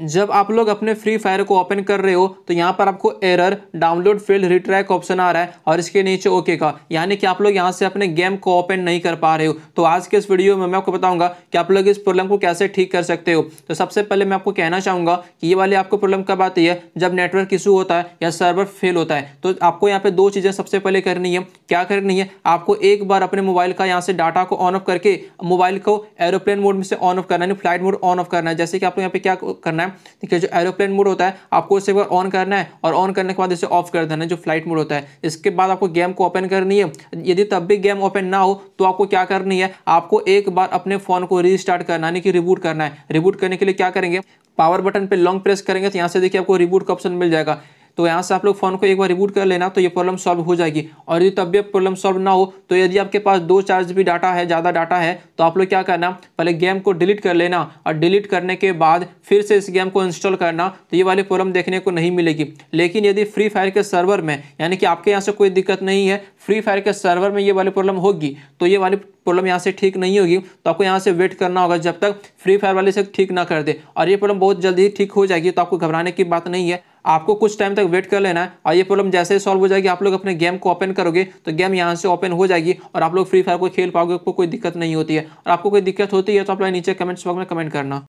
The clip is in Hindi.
जब आप लोग अपने फ्री फायर को ओपन कर रहे हो तो यहाँ पर आपको error download failed retry option आ रहा है और इसके नीचे ओके का यानी कि आप लोग यहाँ से अपने गेम को ओपन नहीं कर पा रहे हो तो आज के इस वीडियो में मैं आपको बताऊंगा कि आप लोग इस प्रॉब्लम को कैसे ठीक कर सकते हो तो सबसे पहले मैं आपको कहना चाहूँगा कि ये वाली आपको प्रॉब्लम कब आती है जब नेटवर्क इशू होता है या सर्वर फेल होता है तो आपको यहाँ पर दो चीज़ें सबसे पहले करनी है क्या करनी है आपको एक बार अपने मोबाइल का यहाँ से डाटा को ऑन ऑफ करके मोबाइल को एरोप्लेन मोड में से ऑन ऑफ करना है फ्लाइट मोड ऑन ऑफ करना है जैसे कि आपको यहाँ पे क्या करना है करना है ठीक है जो एरोप्लेन मोड होता है आपको इसे बार ऑन करना है और ऑन करने के बाद इसे ऑफ कर देना है जो फ्लाइट मोड होता है इसके बाद आपको गेम को ओपन करनी है यदि तब भी गेम ओपन ना हो तो आपको क्या करनी है आपको एक बार अपने फ़ोन को रिस्टार्ट करना यानी कि रिबूट करना है रिबूट करने के लिए क्या करेंगे पावर बटन पे लॉन्ग प्रेस करेंगे तो यहाँ से देखिए आपको रिबूट का ऑप्शन मिल जाएगा तो यहाँ से आप लोग फ़ोन को एक बार रिबूट कर लेना तो ये प्रॉब्लम सॉल्व हो जाएगी और यदि तब भी प्रॉब्लम सॉल्व ना हो तो यदि आपके पास दो चार जी डाटा है ज़्यादा डाटा है तो आप लोग क्या करना पहले गेम को डिलीट कर लेना और डिलीट करने के बाद फिर से इस गेम को इंस्टॉल करना तो ये वाली प्रॉब्लम देखने को नहीं मिलेगी लेकिन यदि फ्री फायर के सर्वर में यानी कि आपके यहाँ से कोई दिक्कत नहीं है फ्री फायर के सर्वर में ये वाली प्रॉब्लम होगी तो ये वाली प्रॉब्लम यहाँ से ठीक नहीं होगी तो आपको यहाँ से वेट करना होगा जब तक फ्री फायर वाले से ठीक ना कर दे और ये प्रॉब्लम बहुत जल्दी ठीक हो जाएगी तो आपको घबराने की बात नहीं है आपको कुछ टाइम तक वेट कर लेना है और ये प्रॉब्लम जैसे ही सॉल्व हो जाएगी आप लोग अपने गेम को ओपन करोगे तो गेम यहाँ से ओपन हो जाएगी और आप लोग फ्री फायर को खेल पाओगे आपको कोई दिक्कत नहीं होती है और आपको कोई दिक्कत होती है तो आप लोग नीचे कमेंट्स बॉक्स में कमेंट करना